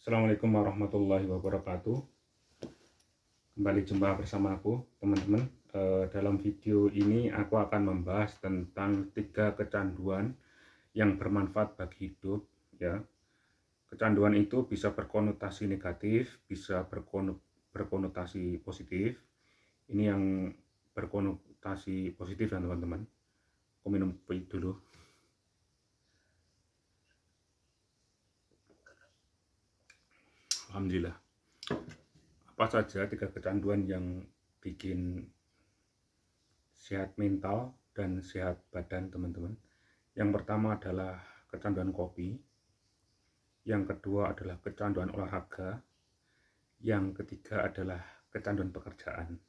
Assalamualaikum warahmatullahi wabarakatuh Kembali jumpa bersama aku teman-teman e, Dalam video ini aku akan membahas tentang tiga kecanduan yang bermanfaat bagi hidup ya Kecanduan itu bisa berkonotasi negatif, bisa berkonotasi positif Ini yang berkonotasi positif ya teman-teman Aku minum dulu Alhamdulillah. Apa saja tiga kecanduan yang bikin sehat mental dan sehat badan teman-teman. Yang pertama adalah kecanduan kopi. Yang kedua adalah kecanduan olahraga. Yang ketiga adalah kecanduan pekerjaan.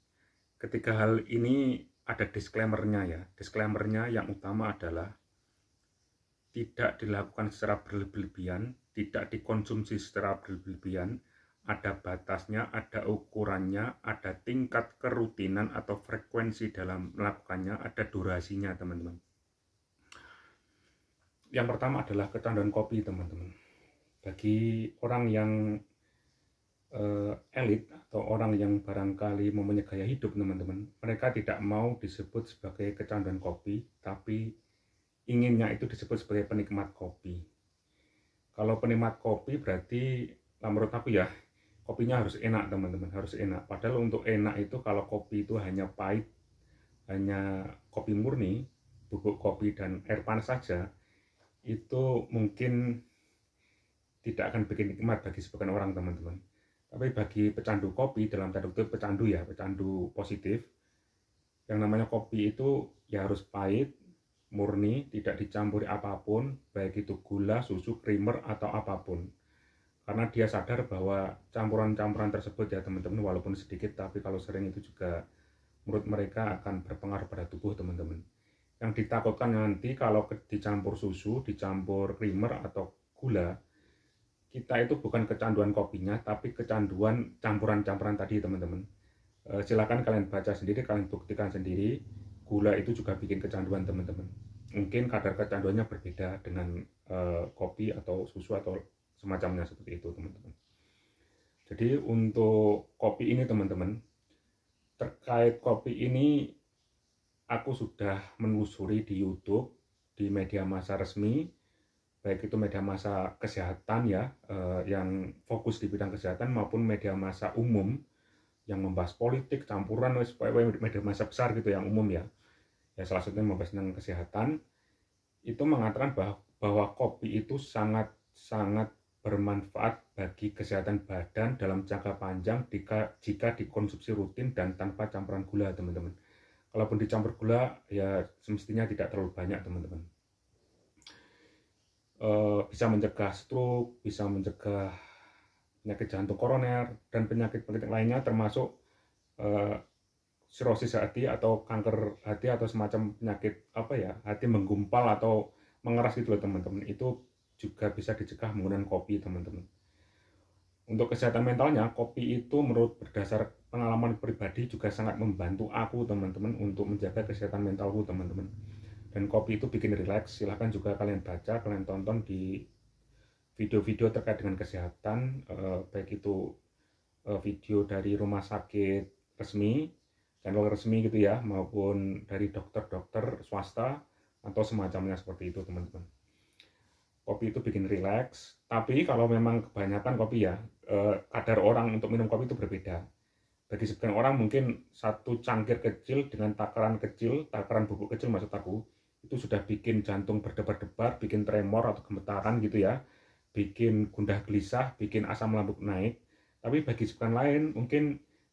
Ketiga hal ini ada disclaimernya ya. Disclaimernya yang utama adalah tidak dilakukan secara berlebihan, tidak dikonsumsi secara berlebihan, ada batasnya, ada ukurannya, ada tingkat kerutinan atau frekuensi dalam melakukannya, ada durasinya, teman-teman. Yang pertama adalah kecanduan kopi, teman-teman. Bagi orang yang eh, elit atau orang yang barangkali mempunyai gaya hidup, teman-teman, mereka tidak mau disebut sebagai kecanduan kopi, tapi inginnya itu disebut sebagai penikmat kopi. Kalau penikmat kopi berarti, lah menurut aku ya, kopinya harus enak teman-teman, harus enak. Padahal untuk enak itu kalau kopi itu hanya pahit, hanya kopi murni, bubuk kopi dan air panas saja, itu mungkin tidak akan bikin nikmat bagi sebagian orang teman-teman. Tapi bagi pecandu kopi, dalam tanda kutip pecandu ya, pecandu positif, yang namanya kopi itu ya harus pahit, murni, tidak dicampuri apapun, baik itu gula, susu, creamer, atau apapun. Karena dia sadar bahwa campuran-campuran tersebut ya teman-teman, walaupun sedikit, tapi kalau sering itu juga menurut mereka akan berpengaruh pada tubuh teman-teman. Yang ditakutkan nanti kalau dicampur susu, dicampur creamer, atau gula, kita itu bukan kecanduan kopinya, tapi kecanduan campuran-campuran tadi teman-teman. Eh, silakan kalian baca sendiri, kalian buktikan sendiri gula itu juga bikin kecanduan teman-teman mungkin kadar kecanduannya berbeda dengan uh, kopi atau susu atau semacamnya seperti itu teman-teman. Jadi untuk kopi ini teman-teman terkait kopi ini aku sudah menelusuri di YouTube di media massa resmi baik itu media massa kesehatan ya eh, yang fokus di bidang kesehatan maupun media massa umum yang membahas politik campuran media massa besar gitu yang umum ya ya salah satunya membahas tentang kesehatan itu mengatakan bahwa, bahwa kopi itu sangat sangat bermanfaat bagi kesehatan badan dalam jangka panjang jika jika dikonsumsi rutin dan tanpa campuran gula teman-teman. Kalaupun dicampur gula ya semestinya tidak terlalu banyak teman-teman. E, bisa mencegah stroke, bisa mencegah penyakit jantung koroner dan penyakit-penyakit lainnya termasuk e, sirosis hati atau kanker hati atau semacam penyakit apa ya hati menggumpal atau mengeras gitu loh teman-teman itu juga bisa dicegah menggunakan kopi teman-teman untuk kesehatan mentalnya kopi itu menurut berdasar pengalaman pribadi juga sangat membantu aku teman-teman untuk menjaga kesehatan mentalku teman-teman dan kopi itu bikin rileks silahkan juga kalian baca kalian tonton di video-video terkait dengan kesehatan eh, baik itu eh, video dari rumah sakit resmi channel resmi gitu ya maupun dari dokter-dokter swasta atau semacamnya seperti itu teman-teman kopi itu bikin relax, tapi kalau memang kebanyakan kopi ya eh, kadar orang untuk minum kopi itu berbeda bagi sebagian orang mungkin satu cangkir kecil dengan takaran kecil takaran bubuk kecil maksud aku itu sudah bikin jantung berdebar-debar bikin tremor atau gemetaran gitu ya bikin gundah gelisah bikin asam lambung naik tapi bagi sebagian lain mungkin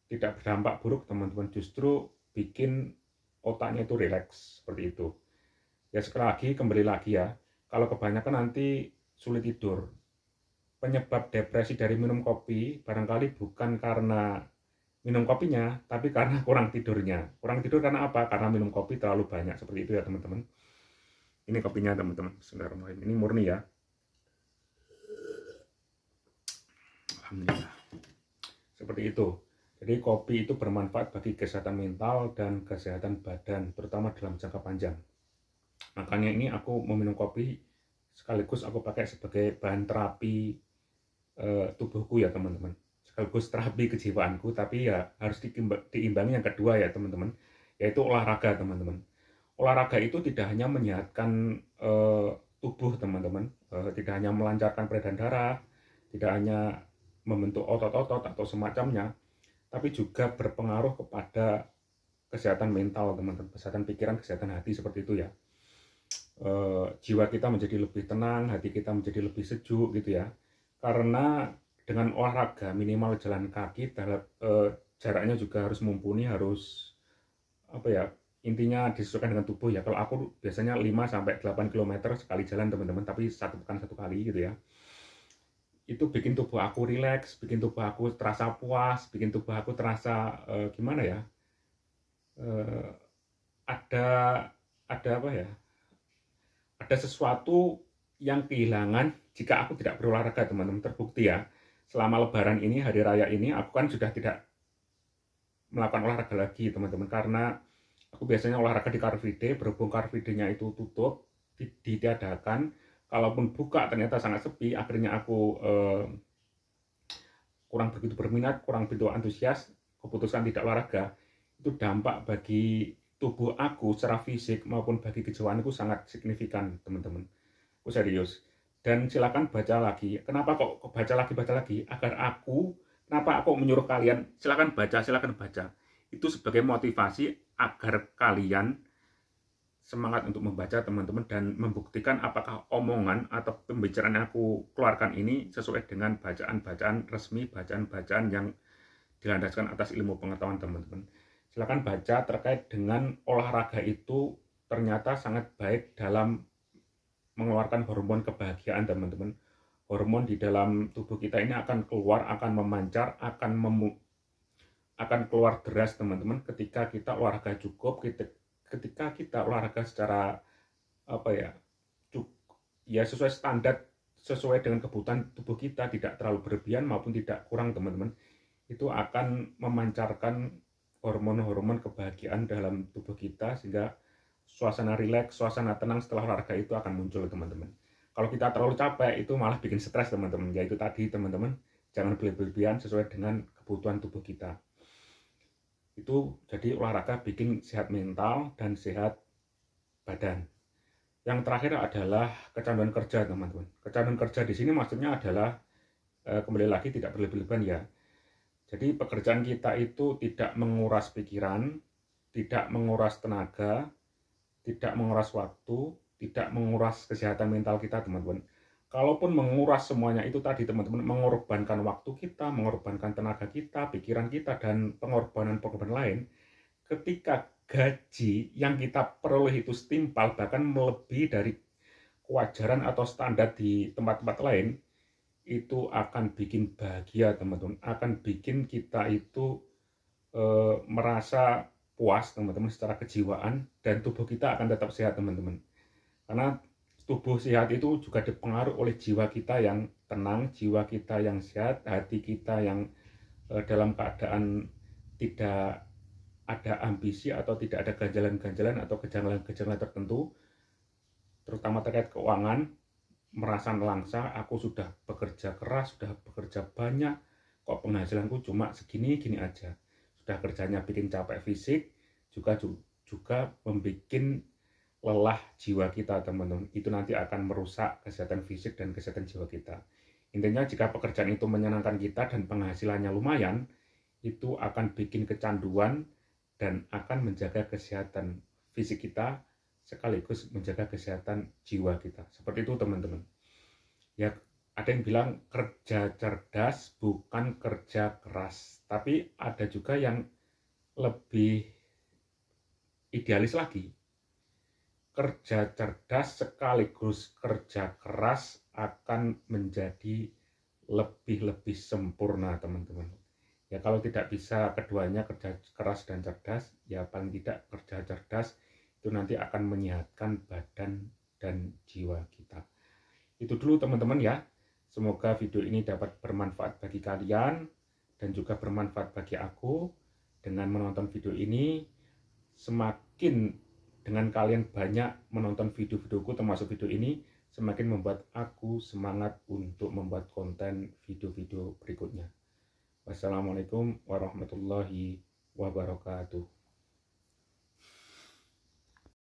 tidak berdampak buruk teman-teman justru bikin otaknya itu rileks seperti itu ya sekali lagi kembali lagi ya kalau kebanyakan nanti sulit tidur penyebab depresi dari minum kopi barangkali bukan karena minum kopinya tapi karena kurang tidurnya kurang tidur karena apa karena minum kopi terlalu banyak seperti itu ya teman-teman ini kopinya teman-teman Bismillahirrahmanirrahim ini murni ya Alhamdulillah seperti itu jadi kopi itu bermanfaat bagi kesehatan mental dan kesehatan badan, terutama dalam jangka panjang. Makanya ini aku meminum kopi sekaligus aku pakai sebagai bahan terapi e, tubuhku ya teman-teman. Sekaligus terapi kejiwaanku, tapi ya harus diimbangi yang kedua ya teman-teman, yaitu olahraga teman-teman. Olahraga itu tidak hanya menyehatkan e, tubuh teman-teman, e, tidak hanya melancarkan peredaran darah, tidak hanya membentuk otot-otot atau semacamnya, tapi juga berpengaruh kepada kesehatan mental teman-teman kesehatan pikiran kesehatan hati seperti itu ya e, jiwa kita menjadi lebih tenang hati kita menjadi lebih sejuk gitu ya karena dengan olahraga minimal jalan kaki dalam e, eh, jaraknya juga harus mumpuni harus apa ya intinya disesuaikan dengan tubuh ya kalau aku biasanya 5 sampai 8 km sekali jalan teman-teman tapi satu pekan satu kali gitu ya itu bikin tubuh aku rileks, bikin tubuh aku terasa puas, bikin tubuh aku terasa uh, gimana ya? Uh, ada ada apa ya? Ada sesuatu yang kehilangan jika aku tidak berolahraga, teman-teman. Terbukti ya, selama lebaran ini, hari raya ini aku kan sudah tidak melakukan olahraga lagi, teman-teman, karena aku biasanya olahraga di Car Free Day, berhubung Car Free Day-nya itu tutup, ditiadakan, kalaupun buka ternyata sangat sepi akhirnya aku eh, kurang begitu berminat kurang begitu antusias keputusan tidak olahraga itu dampak bagi tubuh aku secara fisik maupun bagi kejiwaanku sangat signifikan teman-teman aku serius dan silakan baca lagi kenapa kok baca lagi baca lagi agar aku kenapa aku menyuruh kalian silakan baca silakan baca itu sebagai motivasi agar kalian semangat untuk membaca teman-teman dan membuktikan apakah omongan atau pembicaraan yang aku keluarkan ini sesuai dengan bacaan-bacaan resmi, bacaan-bacaan yang dilandaskan atas ilmu pengetahuan teman-teman. Silakan baca terkait dengan olahraga itu ternyata sangat baik dalam mengeluarkan hormon kebahagiaan teman-teman. Hormon di dalam tubuh kita ini akan keluar, akan memancar, akan memu akan keluar deras teman-teman ketika kita olahraga cukup, kita ketika kita olahraga secara apa ya ya sesuai standar sesuai dengan kebutuhan tubuh kita tidak terlalu berlebihan maupun tidak kurang teman-teman itu akan memancarkan hormon-hormon kebahagiaan dalam tubuh kita sehingga suasana rileks, suasana tenang setelah olahraga itu akan muncul teman-teman. Kalau kita terlalu capek itu malah bikin stres teman-teman. ya itu tadi teman-teman jangan berlebihan sesuai dengan kebutuhan tubuh kita itu jadi olahraga bikin sehat mental dan sehat badan yang terakhir adalah kecanduan kerja teman-teman kecanduan kerja di sini maksudnya adalah e, kembali lagi tidak berlebihan ya jadi pekerjaan kita itu tidak menguras pikiran tidak menguras tenaga tidak menguras waktu tidak menguras kesehatan mental kita teman-teman kalaupun menguras semuanya itu tadi teman-teman mengorbankan waktu kita, mengorbankan tenaga kita, pikiran kita dan pengorbanan-pengorbanan lain, ketika gaji yang kita peroleh itu setimpal bahkan melebihi dari kewajaran atau standar di tempat-tempat lain, itu akan bikin bahagia teman-teman, akan bikin kita itu e, merasa puas teman-teman secara kejiwaan dan tubuh kita akan tetap sehat teman-teman. Karena tubuh sehat itu juga dipengaruhi oleh jiwa kita yang tenang, jiwa kita yang sehat, hati kita yang e, dalam keadaan tidak ada ambisi atau tidak ada ganjalan-ganjalan atau kejanggalan-kejanggalan tertentu, terutama terkait keuangan, merasa nelangsa, aku sudah bekerja keras, sudah bekerja banyak, kok penghasilanku cuma segini, gini aja. Sudah kerjanya bikin capek fisik, juga juga membuat lelah jiwa kita teman-teman itu nanti akan merusak kesehatan fisik dan kesehatan jiwa kita intinya jika pekerjaan itu menyenangkan kita dan penghasilannya lumayan itu akan bikin kecanduan dan akan menjaga kesehatan fisik kita sekaligus menjaga kesehatan jiwa kita seperti itu teman-teman ya ada yang bilang kerja cerdas bukan kerja keras tapi ada juga yang lebih idealis lagi kerja cerdas sekaligus kerja keras akan menjadi lebih-lebih sempurna, teman-teman. Ya, kalau tidak bisa keduanya kerja keras dan cerdas, ya paling tidak kerja cerdas itu nanti akan menyehatkan badan dan jiwa kita. Itu dulu teman-teman ya. Semoga video ini dapat bermanfaat bagi kalian dan juga bermanfaat bagi aku. Dengan menonton video ini, semakin dengan kalian banyak menonton video-videoku termasuk video ini, semakin membuat aku semangat untuk membuat konten video-video berikutnya. Wassalamualaikum warahmatullahi wabarakatuh.